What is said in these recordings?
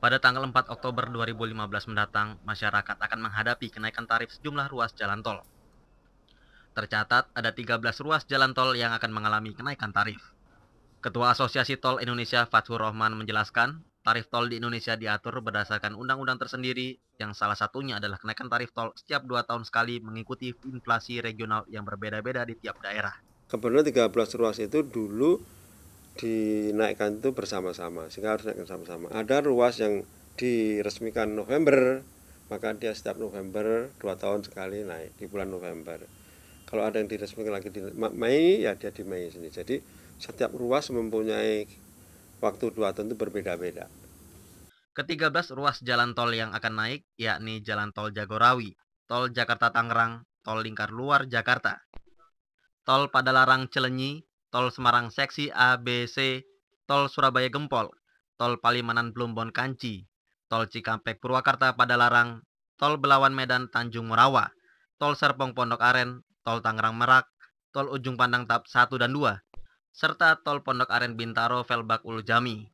Pada tanggal 4 Oktober 2015 mendatang, masyarakat akan menghadapi kenaikan tarif sejumlah ruas jalan tol. Tercatat ada 13 ruas jalan tol yang akan mengalami kenaikan tarif. Ketua Asosiasi Tol Indonesia Fathur Rohman menjelaskan, tarif tol di Indonesia diatur berdasarkan undang-undang tersendiri yang salah satunya adalah kenaikan tarif tol setiap dua tahun sekali mengikuti inflasi regional yang berbeda-beda di tiap daerah. Kebetulan 13 ruas itu dulu dinaikkan itu bersama-sama sehingga harus naikkan sama-sama ada ruas yang diresmikan November maka dia setiap November dua tahun sekali naik di bulan November kalau ada yang diresmikan lagi di Mei ya dia di Mei sendiri jadi setiap ruas mempunyai waktu dua tahun itu berbeda-beda Ketiga belas ruas jalan tol yang akan naik yakni jalan tol Jagorawi, tol Jakarta Tangerang, tol Lingkar Luar Jakarta, tol Padalarang Celenyi, Tol Semarang Seksi ABC, Tol Surabaya Gempol, Tol Palimanan Plumbon Kanci, Tol Cikampek Purwakarta Padalarang, Tol Belawan Medan Tanjung Morawa, Tol Serpong Pondok Aren, Tol Tangerang Merak, Tol Ujung Pandang Tap 1 dan 2, serta Tol Pondok Aren Bintaro Velbak Ulu Jami.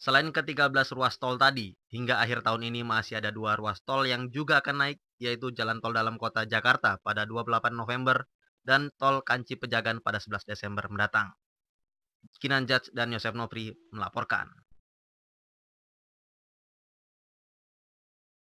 Selain ke-13 ruas tol tadi, hingga akhir tahun ini masih ada dua ruas tol yang juga akan naik yaitu Jalan Tol Dalam Kota Jakarta pada 28 November dan Tol Kanci Pejagan pada 11 Desember mendatang. Kinan Judge dan Yosef Nopri melaporkan.